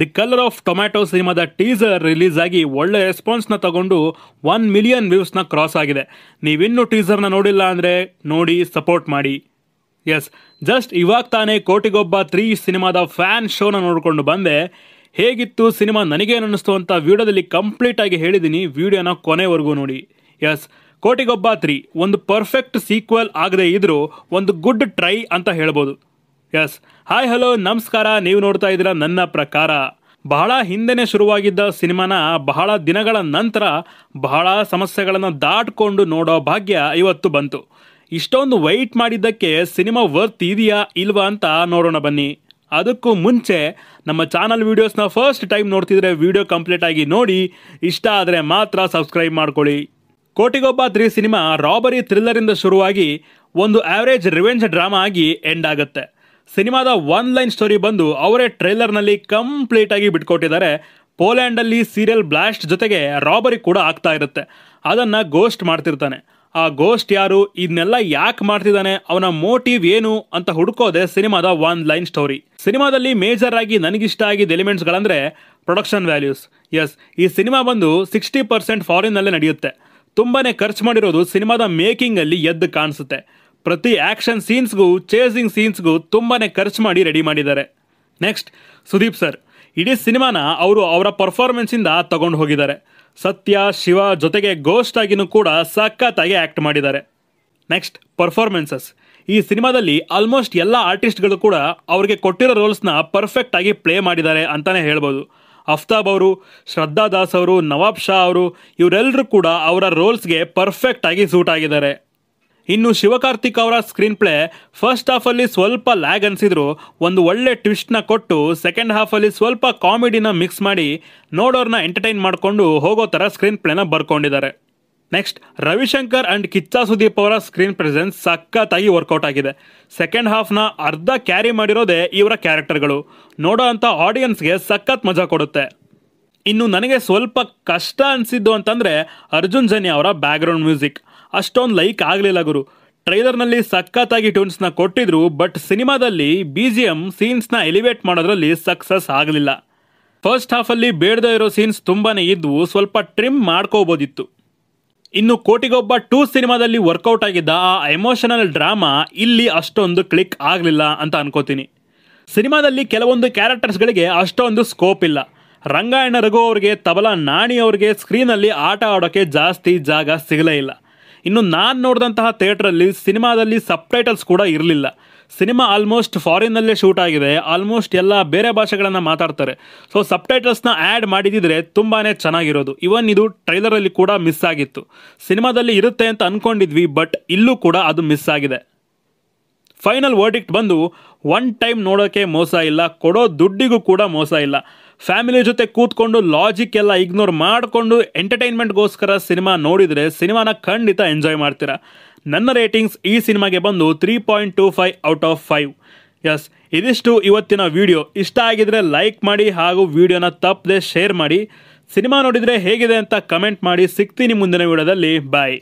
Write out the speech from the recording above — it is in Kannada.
ದಿ ಕಲರ್ ಆಫ್ ಟೊಮ್ಯಾಟೊ ಸಿನಿಮಾದ ಟೀಸರ್ ರಿಲೀಸ್ ಆಗಿ ಒಳ್ಳೆ ರೆಸ್ಪಾನ್ಸ್ನ ತಗೊಂಡು ಒನ್ ಮಿಲಿಯನ್ ವ್ಯೂಸ್ನ ಕ್ರಾಸ್ ಆಗಿದೆ ನೀವಿನ್ನೂ ಟೀಸರ್ನ ನೋಡಿಲ್ಲ ಅಂದರೆ ನೋಡಿ ಸಪೋರ್ಟ್ ಮಾಡಿ ಎಸ್ ಜಸ್ಟ್ ಇವಾಗ ತಾನೇ ಕೋಟಿಗೊಬ್ಬ ತ್ರೀ ಸಿನಿಮಾದ ಫ್ಯಾನ್ ಶೋನ ನೋಡಿಕೊಂಡು ಬಂದೆ ಹೇಗಿತ್ತು ಸಿನಿಮಾ ಅನ್ನಿಸ್ತು ಅಂತ ವಿಡಿಯೋದಲ್ಲಿ ಕಂಪ್ಲೀಟ್ ಆಗಿ ಹೇಳಿದ್ದೀನಿ ವಿಡಿಯೋನ ಕೊನೆವರೆಗೂ ನೋಡಿ ಎಸ್ ಕೋಟಿಗೊಬ್ಬ ತ್ರೀ ಒಂದು ಪರ್ಫೆಕ್ಟ್ ಸೀಕ್ವೆಲ್ ಆಗದೆ ಇದ್ರೂ ಒಂದು ಗುಡ್ ಟ್ರೈ ಅಂತ ಹೇಳ್ಬೋದು ಎಸ್ ಹಾಯ್ ಹಲೋ ನಮಸ್ಕಾರ ನೀವು ನೋಡ್ತಾ ಇದ್ದೀರಾ ನನ್ನ ಪ್ರಕಾರ ಬಹಳ ಹಿಂದೆನೆ ಶುರುವಾಗಿದ್ದ ಸಿನಿಮಾನ ಬಹಳ ದಿನಗಳ ನಂತರ ಬಹಳ ಸಮಸ್ಯೆಗಳನ್ನು ದಾಟ್ಕೊಂಡು ನೋಡೋ ಭಾಗ್ಯ ಇವತ್ತು ಬಂತು ಇಷ್ಟೊಂದು ವೈಟ್ ಮಾಡಿದ್ದಕ್ಕೆ ಸಿನಿಮಾ ವರ್ತ್ ಇದೆಯಾ ಇಲ್ವಾ ಅಂತ ನೋಡೋಣ ಬನ್ನಿ ಅದಕ್ಕೂ ಮುಂಚೆ ನಮ್ಮ ಚಾನಲ್ ವೀಡಿಯೋಸ್ನ ಫಸ್ಟ್ ಟೈಮ್ ನೋಡ್ತಿದ್ರೆ ವಿಡಿಯೋ ಕಂಪ್ಲೀಟ್ ಆಗಿ ನೋಡಿ ಇಷ್ಟ ಆದರೆ ಮಾತ್ರ ಸಬ್ಸ್ಕ್ರೈಬ್ ಮಾಡ್ಕೊಳ್ಳಿ ಕೋಟಿಗೊಬ್ಬ ತ್ರೀ ಸಿನಿಮಾ ರಾಬರಿ ಥ್ರಿಲ್ಲರಿಂದ ಶುರುವಾಗಿ ಒಂದು ಆವರೇಜ್ ರಿವೆಂಜ್ ಡ್ರಾಮಾ ಆಗಿ ಎಂಡ್ ಆಗುತ್ತೆ ಸಿನಿಮಾದ ಒನ್ ಲೈನ್ ಸ್ಟೋರಿ ಬಂದು ಅವರೇ ಟ್ರೈಲರ್ನಲ್ಲಿ ಕಂಪ್ಲೀಟ್ ಆಗಿ ಬಿಟ್ಕೊಟ್ಟಿದ್ದಾರೆ ಪೋಲ್ಯಾಂಡಲ್ಲಿ ಸೀರಿಯಲ್ ಬ್ಲಾಸ್ಟ್ ಜೊತೆಗೆ ರಾಬರಿ ಕೂಡ ಆಗ್ತಾ ಇರುತ್ತೆ ಅದನ್ನು ಗೋಸ್ಟ್ ಮಾಡ್ತಿರ್ತಾನೆ ಆ ಗೋಸ್ಟ್ ಯಾರು ಇದನ್ನೆಲ್ಲ ಯಾಕೆ ಮಾಡ್ತಿದ್ದಾನೆ ಅವನ ಮೋಟಿವ್ ಏನು ಅಂತ ಹುಡುಕೋದೆ ಸಿನಿಮಾದ ಒನ್ ಲೈನ್ ಸ್ಟೋರಿ ಸಿನಿಮಾದಲ್ಲಿ ಮೇಜರ್ ಆಗಿ ನನಗಿಷ್ಟ ಆಗಿದ್ದ ಎಲಿಮೆಂಟ್ಸ್ಗಳಂದರೆ ಪ್ರೊಡಕ್ಷನ್ ವ್ಯಾಲ್ಯೂಸ್ ಎಸ್ ಈ ಸಿನಿಮಾ ಬಂದು ಸಿಕ್ಸ್ಟಿ ಪರ್ಸೆಂಟ್ ಫಾರಿನ್ನಲ್ಲೇ ನಡೆಯುತ್ತೆ ತುಂಬಾ ಖರ್ಚು ಮಾಡಿರೋದು ಸಿನಿಮಾದ ಮೇಕಿಂಗಲ್ಲಿ ಎದ್ದು ಕಾಣಿಸುತ್ತೆ ಪ್ರತಿ ಆ್ಯಕ್ಷನ್ ಸೀನ್ಸ್ಗೂ ಚೇಸಿಂಗ್ ಸೀನ್ಸ್ಗೂ ತುಂಬಾ ಖರ್ಚು ಮಾಡಿ ರೆಡಿ ಮಾಡಿದ್ದಾರೆ ನೆಕ್ಸ್ಟ್ ಸುದೀಪ್ ಸರ್ ಇಡೀ ಸಿನಿಮಾನ ಅವರು ಅವರ ಪರ್ಫಾರ್ಮೆನ್ಸಿಂದ ತಗೊಂಡು ಹೋಗಿದ್ದಾರೆ ಸತ್ಯ ಶಿವ ಜೊತೆಗೆ ಗೋಸ್ಟ್ ಆಗಿನೂ ಕೂಡ ಸಖತ್ತಾಗಿ ಆ್ಯಕ್ಟ್ ಮಾಡಿದ್ದಾರೆ ನೆಕ್ಸ್ಟ್ ಪರ್ಫಾರ್ಮೆನ್ಸಸ್ ಈ ಸಿನಿಮಾದಲ್ಲಿ ಆಲ್ಮೋಸ್ಟ್ ಎಲ್ಲ ಆರ್ಟಿಸ್ಟ್ಗಳು ಕೂಡ ಅವರಿಗೆ ಕೊಟ್ಟಿರೋ ರೋಲ್ಸ್ನ ಪರ್ಫೆಕ್ಟಾಗಿ ಪ್ಲೇ ಮಾಡಿದ್ದಾರೆ ಅಂತಲೇ ಹೇಳ್ಬೋದು ಅಫ್ತಾಬ್ ಅವರು ಶ್ರದ್ಧಾ ದಾಸ್ ಅವರು ನವಾಬ್ ಶಾ ಅವರು ಇವರೆಲ್ಲರೂ ಕೂಡ ಅವರ ರೋಲ್ಸ್ಗೆ ಪರ್ಫೆಕ್ಟಾಗಿ ಸೂಟ್ ಆಗಿದ್ದಾರೆ ಇನ್ನು ಶಿವಕಾರ್ತಿಕ್ ಅವರ ಸ್ಕ್ರೀನ್ ಪ್ಲೇ ಫಸ್ಟ್ ಹಾಫಲ್ಲಿ ಸ್ವಲ್ಪ ಲ್ಯಾಗ್ ಅನಿಸಿದ್ರು ಒಂದು ಒಳ್ಳೆ ಟ್ವಿಸ್ಟ್ನ ಕೊಟ್ಟು ಸೆಕೆಂಡ್ ಹಾಫಲ್ಲಿ ಸ್ವಲ್ಪ ಕಾಮಿಡಿನ ಮಿಕ್ಸ್ ಮಾಡಿ ನೋಡೋರ್ನ ಎಂಟರ್ಟೈನ್ ಮಾಡಿಕೊಂಡು ಹೋಗೋ ಥರ ಸ್ಕ್ರೀನ್ ಪ್ಲೇನ ಬರ್ಕೊಂಡಿದ್ದಾರೆ ನೆಕ್ಸ್ಟ್ ರವಿಶಂಕರ್ ಆ್ಯಂಡ್ ಕಿಚ್ಚಾ ಸುದೀಪ್ ಅವರ ಸ್ಕ್ರೀನ್ ಪ್ರೆಸೆನ್ಸ್ ಸಖತ್ತಾಗಿ ವರ್ಕೌಟ್ ಆಗಿದೆ ಸೆಕೆಂಡ್ ಹಾಫ್ನ ಅರ್ಧ ಕ್ಯಾರಿ ಮಾಡಿರೋದೇ ಇವರ ಕ್ಯಾರೆಕ್ಟರ್ಗಳು ನೋಡೋ ಅಂಥ ಆಡಿಯನ್ಸ್ಗೆ ಸಖತ್ ಮಜಾ ಕೊಡುತ್ತೆ ಇನ್ನು ನನಗೆ ಸ್ವಲ್ಪ ಕಷ್ಟ ಅನಿಸಿದ್ದು ಅಂತಂದರೆ ಅರ್ಜುನ್ ಜನಿ ಅವರ ಬ್ಯಾಕ್ಗ್ರೌಂಡ್ ಮ್ಯೂಸಿಕ್ ಅಷ್ಟೊಂದು ಲೈಕ್ ಆಗಲಿಲ್ಲ ಗುರು ಟ್ರೈಲರ್ನಲ್ಲಿ ಸಖತ್ತಾಗಿ ಟ್ಯೂನ್ಸ್ನ ಕೊಟ್ಟಿದ್ರು ಬಟ್ ಸಿನಿಮಾದಲ್ಲಿ ಬಿ ಜಿ ಎಮ್ ಸೀನ್ಸ್ನ ಎಲಿವೇಟ್ ಮಾಡೋದ್ರಲ್ಲಿ ಸಕ್ಸಸ್ ಆಗಲಿಲ್ಲ ಫಸ್ಟ್ ಹಾಫಲ್ಲಿ ಬೇಡದೇ ಇರೋ ಸೀನ್ಸ್ ತುಂಬಾ ಇದ್ದವು ಸ್ವಲ್ಪ ಟ್ರಿಮ್ ಮಾಡ್ಕೋಬೋದಿತ್ತು ಇನ್ನು ಕೋಟಿಗೊಬ್ಬ ಟೂ ಸಿನಿಮಾದಲ್ಲಿ ವರ್ಕೌಟ್ ಆಗಿದ್ದ ಆ ಎಮೋಷನಲ್ ಡ್ರಾಮಾ ಇಲ್ಲಿ ಅಷ್ಟೊಂದು ಕ್ಲಿಕ್ ಆಗಲಿಲ್ಲ ಅಂತ ಅನ್ಕೋತೀನಿ ಸಿನಿಮಾದಲ್ಲಿ ಕೆಲವೊಂದು ಕ್ಯಾರೆಕ್ಟರ್ಸ್ಗಳಿಗೆ ಅಷ್ಟೊಂದು ಸ್ಕೋಪ್ ಇಲ್ಲ ರಂಗಾಯಣ ರಘು ಅವ್ರಿಗೆ ತಬಲಾ ನಾಣಿ ಅವ್ರಿಗೆ ಸ್ಕ್ರೀನಲ್ಲಿ ಆಟ ಆಡೋಕ್ಕೆ ಜಾಸ್ತಿ ಜಾಗ ಸಿಗಲೇ ಇಲ್ಲ ಇನ್ನು ನಾನು ನೋಡಿದಂತಹ ಥಿಯೇಟ್ರಲ್ಲಿ ಸಿನಿಮಾದಲ್ಲಿ ಸಬ್ಟೈಟಲ್ಸ್ ಕೂಡ ಇರಲಿಲ್ಲ ಸಿನಿಮಾ ಆಲ್ಮೋಸ್ಟ್ ಫಾರಿನ್ನಲ್ಲೇ ಶೂಟ್ ಆಗಿದೆ ಆಲ್ಮೋಸ್ಟ್ ಎಲ್ಲ ಬೇರೆ ಭಾಷೆಗಳನ್ನು ಮಾತಾಡ್ತಾರೆ ಸೊ ಸಬ್ಟೈಟಲ್ಸ್ನ ಆ್ಯಡ್ ಮಾಡಿದಿದ್ರೆ ತುಂಬಾ ಚೆನ್ನಾಗಿರೋದು ಇವನ್ ಇದು ಟ್ರೈಲರಲ್ಲಿ ಕೂಡ ಮಿಸ್ ಆಗಿತ್ತು ಸಿನಿಮಾದಲ್ಲಿ ಇರುತ್ತೆ ಅಂತ ಅಂದ್ಕೊಂಡಿದ್ವಿ ಬಟ್ ಇಲ್ಲೂ ಕೂಡ ಅದು ಮಿಸ್ ಆಗಿದೆ ಫೈನಲ್ ವರ್ಡಿಕ್ಟ್ ಬಂದು ಒನ್ ಟೈಮ್ ನೋಡೋಕ್ಕೆ ಮೋಸ ಇಲ್ಲ ಕೊಡೋ ದುಡ್ಡಿಗೂ ಕೂಡ ಮೋಸ ಇಲ್ಲ ಫ್ಯಾಮಿಲಿ ಜೊತೆ ಕೂತ್ಕೊಂಡು ಲಾಜಿಕ್ ಎಲ್ಲ ಇಗ್ನೋರ್ ಮಾಡಿಕೊಂಡು ಎಂಟರ್ಟೈನ್ಮೆಂಟ್ಗೋಸ್ಕರ ಸಿನಿಮಾ ನೋಡಿದರೆ ಸಿನಿಮಾನ ಖಂಡಿತ ಎಂಜಾಯ್ ಮಾಡ್ತೀರಾ ನನ್ನ ರೇಟಿಂಗ್ಸ್ ಈ ಸಿನಿಮಾಗೆ ಬಂದು three point two five out of five yes ಇದಿಷ್ಟು ಇವತ್ತಿನ ವಿಡಿಯೋ ಇಷ್ಟ ಆಗಿದರೆ ಲೈಕ್ ಮಾಡಿ ಹಾಗೂ ವಿಡಿಯೋನ ತಪ್ಪದೆ ಶೇರ್ ಮಾಡಿ ಸಿನಿಮಾ ನೋಡಿದರೆ ಹೇಗಿದೆ ಅಂತ ಕಮೆಂಟ್ ಮಾಡಿ ಸಿಗ್ತೀನಿ ಮುಂದಿನ ವಿಡಿಯೋದಲ್ಲಿ ಬಾಯ್